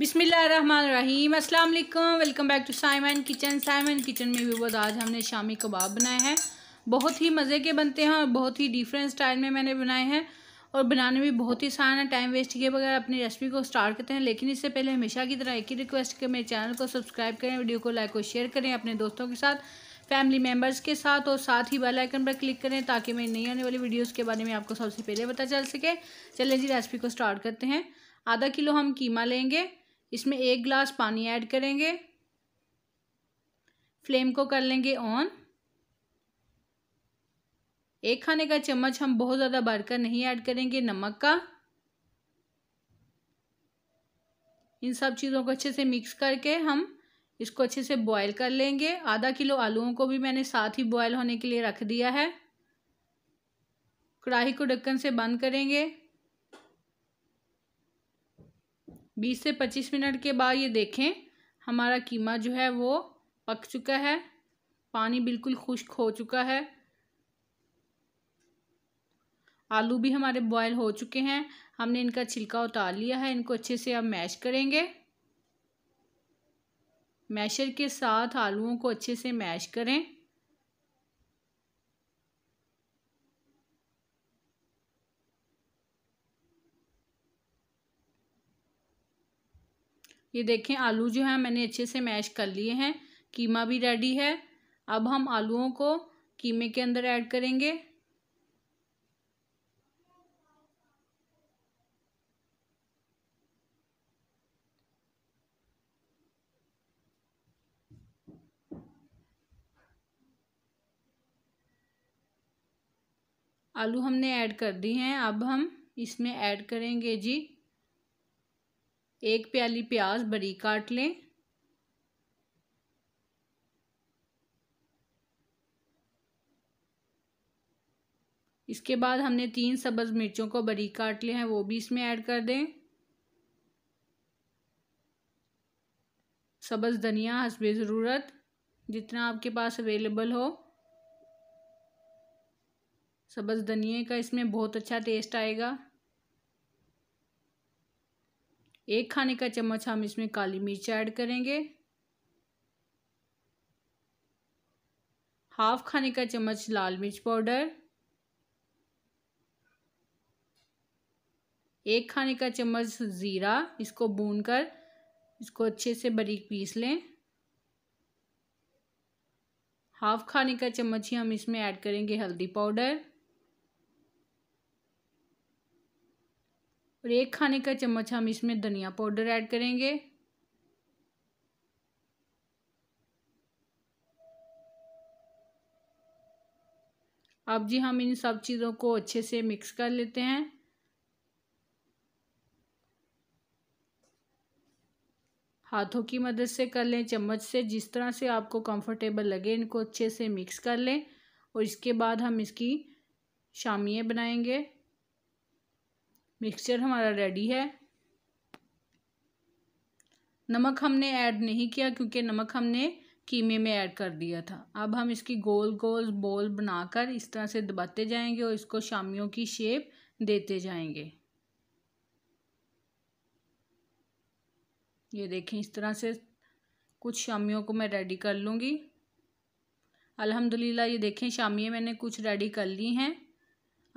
बिसमीम अल्लाम welcome back to Simon kitchen Simon kitchen में भी बहुत आज हमने शामी कबाब बनाए हैं बहुत ही मज़े के बनते हैं और बहुत ही डिफरेंट स्टाइल में मैंने बनाए हैं और बनाने में बहुत ही आसान है टाइम वेस्ट किए बगैर अपनी रेसिपी को स्टार्ट करते हैं लेकिन इससे पहले हमेशा की तरह एक ही रिक्वेस्ट कि मेरे चैनल को सब्सक्राइब करें वीडियो को लाइक और शेयर करें अपने दोस्तों के साथ फैमिली मेम्बर्स के साथ और साथ ही बेल आइकन पर क्लिक करें ताकि मेरी नई आने वाली वीडियोस के बारे में आपको सबसे पहले पता चल सके चलें जी रेसिपी को स्टार्ट करते हैं आधा किलो हम कीमा लेंगे इसमें एक ग्लास पानी ऐड करेंगे फ्लेम को कर लेंगे ऑन एक खाने का चम्मच हम बहुत ज़्यादा भरकर नहीं ऐड करेंगे नमक का इन सब चीज़ों को अच्छे से मिक्स करके हम इसको अच्छे से बॉईल कर लेंगे आधा किलो आलूओं को भी मैंने साथ ही बॉयल होने के लिए रख दिया है कढ़ाही को ढक्कन से बंद करेंगे बीस से पच्चीस मिनट के बाद ये देखें हमारा कीमा जो है वो पक चुका है पानी बिल्कुल खुश्क हो चुका है आलू भी हमारे बॉयल हो चुके हैं हमने इनका छिलका उतार लिया है इनको अच्छे से हम मैश करेंगे मैशर के साथ आलूओं को अच्छे से मैश करें ये देखें आलू जो है मैंने अच्छे से मैश कर लिए हैं कीमा भी रेडी है अब हम आलुओं को कीमे के अंदर ऐड करेंगे आलू हमने ऐड कर दिए हैं अब हम इसमें ऐड करेंगे जी एक प्याली प्याज बड़ी काट लें इसके बाद हमने तीन सब्ज़ मिर्चों को बड़ी काट लिए हैं वो भी इसमें ऐड कर दें सब्ज़ धनिया हसब ज़रूरत जितना आपके पास अवेलेबल हो सब्ज़ धनिए का इसमें बहुत अच्छा टेस्ट आएगा एक खाने का चम्मच हम इसमें काली मिर्च ऐड करेंगे हाफ खाने का चम्मच लाल मिर्च पाउडर एक खाने का चम्मच ज़ीरा इसको भून कर इसको अच्छे से बारीक पीस लें हाफ खाने का चम्मच ही हम इसमें ऐड करेंगे हल्दी पाउडर और एक खाने का चम्मच हम इसमें धनिया पाउडर ऐड करेंगे अब जी हम इन सब चीज़ों को अच्छे से मिक्स कर लेते हैं हाथों की मदद से कर लें चम्मच से जिस तरह से आपको कंफर्टेबल लगे इनको अच्छे से मिक्स कर लें और इसके बाद हम इसकी शामियाँ बनाएंगे मिक्सचर हमारा रेडी है नमक हमने ऐड नहीं किया क्योंकि नमक हमने कीमे में ऐड कर दिया था अब हम इसकी गोल गोल बॉल बनाकर इस तरह से दबाते जाएंगे और इसको शामियों की शेप देते जाएंगे ये देखें इस तरह से कुछ शामियों को मैं रेडी कर लूँगी अल्हम्दुलिल्लाह ये देखें शामियाँ मैंने कुछ रेडी कर ली हैं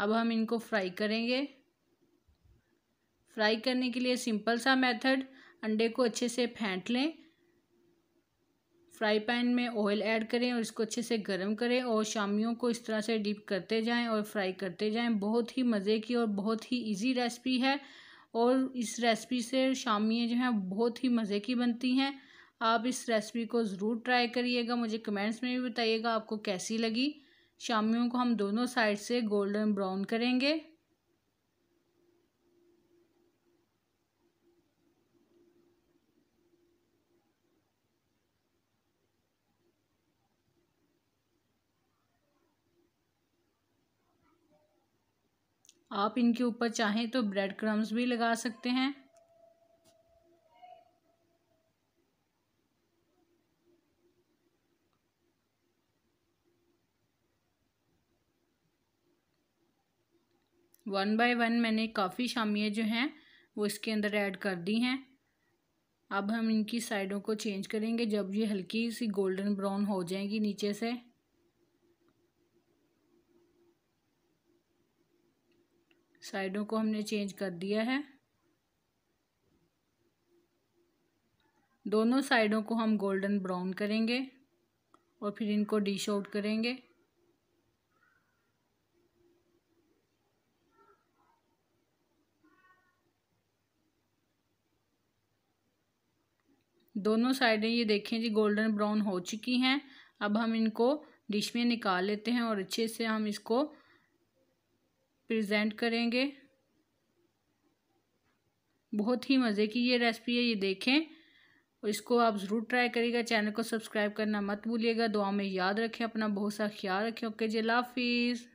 अब हम इनको फ्राई करेंगे फ्राई करने के लिए सिंपल सा मेथड अंडे को अच्छे से फेंट लें फ्राई पैन में ऑयल ऐड करें और इसको अच्छे से गर्म करें और शामियों को इस तरह से डीप करते जाएं और फ्राई करते जाएं बहुत ही मज़े की और बहुत ही इजी रेसिपी है और इस रेसिपी से शामियाँ जो हैं बहुत ही मज़े की बनती हैं आप इस रेसिपी को ज़रूर ट्राई करिएगा मुझे कमेंट्स में भी बताइएगा आपको कैसी लगी शामियों को हम दोनों साइड से गोल्डन ब्राउन करेंगे आप इनके ऊपर चाहें तो ब्रेड क्रम्स भी लगा सकते हैं वन बाय वन मैंने काफ़ी शामियाँ जो हैं वो इसके अंदर ऐड कर दी हैं अब हम इनकी साइडों को चेंज करेंगे जब ये हल्की सी गोल्डन ब्राउन हो जाएगी नीचे से साइडों को हमने चेंज कर दिया है दोनों साइडों को हम गोल्डन ब्राउन करेंगे और फिर इनको डिश आउट करेंगे दोनों साइडें ये देखें जी गोल्डन ब्राउन हो चुकी हैं अब हम इनको डिश में निकाल लेते हैं और अच्छे से हम इसको प्रेजेंट करेंगे बहुत ही मज़े की ये रेसिपी है ये देखें इसको आप ज़रूर ट्राई करिएगा चैनल को सब्सक्राइब करना मत भूलिएगा दुआ में याद रखें अपना बहुत सा ख्याल रखें ओके जी हाफिज़